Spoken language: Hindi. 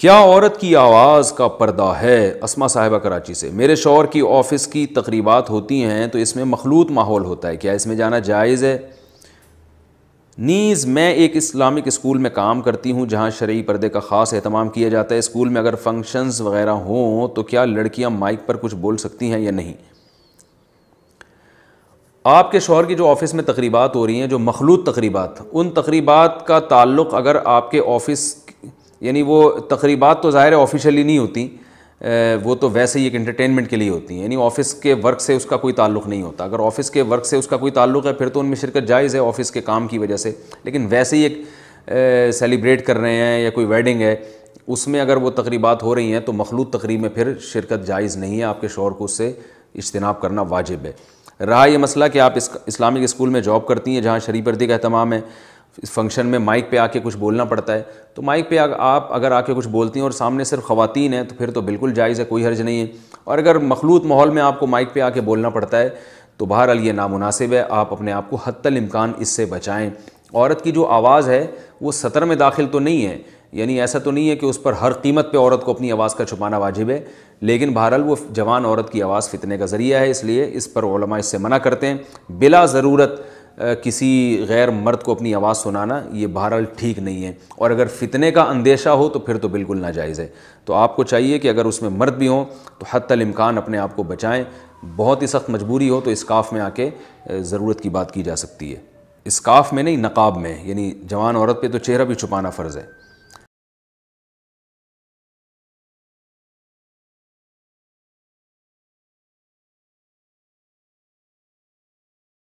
क्या औरत की आवाज़ का पर्दा है असमा साहिबा कराची से मेरे शोर की ऑफिस की तकरीबात होती हैं तो इसमें मखलूत माहौल होता है क्या इसमें जाना जायज़ है नीज़ मैं एक इस्लामिक स्कूल में काम करती हूँ जहाँ शरी पर्दे का ख़ास अहतमाम किया जाता है स्कूल में अगर फंक्शंस वगैरह हों तो क्या लड़कियाँ माइक पर कुछ बोल सकती हैं या नहीं आपके शोहर की जो ऑफ़िस में तकरीबात हो रही हैं जो मखलूत तकरीबात उन तकरीबात का ताल्लुक़ अगर आपके ऑफ़िस यानी वो तकरीबा तो ज़ाहिर है ऑफिशली नहीं होती वो तो वैसे ही एक इंटरटेनमेंट के लिए होती हैं यानी ऑफिस के वर्क से उसका कोई ताल्लुक नहीं होता अगर ऑफिस के वर्क से उसका कोई ताल्लुक है फिर तो उनमें शिरकत जायज़ है ऑफिस के काम की वजह से लेकिन वैसे ही एक सेलिब्रेट कर रहे हैं या कोई वेडिंग है उसमें अगर वो तकरीबात हो रही हैं तो मखलूत तकरीब में फिर शिरकत जायज़ नहीं है आपके शोर को उससे इज्तनाब करना वाजिब है रहा यह मसला कि आप इस्लामिक स्कूल में जॉब करती हैं जहाँ शरीपर्दी का अहतमाम है इस फंक्शन में माइक पे आके कुछ बोलना पड़ता है तो माइक पे आप अगर आके कुछ बोलती हैं और सामने सिर्फ ख़वातीन है तो फिर तो बिल्कुल जायज़ है कोई हर्ज नहीं है और अगर मखलूत माहौल में आपको माइक पे आके बोलना पड़ता है तो बहरहाल ये नामुनासिब है आप अपने आप को हतमकान इससे बचाएँ औरत की जो आवाज़ है वो सतर में दाखिल तो नहीं है यानी ऐसा तो नहीं है कि उस पर हर कीमत पे औरत को अपनी आवाज़ का छुपाना वाजिब है लेकिन बहरहाल वो जवान औरत की आवाज़ फितने का ज़रिया है इसलिए इस पर इससे मना करते हैं बिला ज़रूरत किसी गैर मर्द को अपनी आवाज़ सुनाना ये बहरहाल ठीक नहीं है और अगर फितने का अंदेशा हो तो फिर तो बिल्कुल नाजायज़ है तो आपको चाहिए कि अगर उसमें मर्द भी हों तो हतमकान अपने आप को बचाएँ बहुत ही सख्त मजबूरी हो तो इसकाफ़ में आके ज़रूरत की बात की जा सकती है इसकाफ़ में नहीं नकाब में यानी जवान औरत पे तो चेहरा भी छुपाना फ़र्ज़ है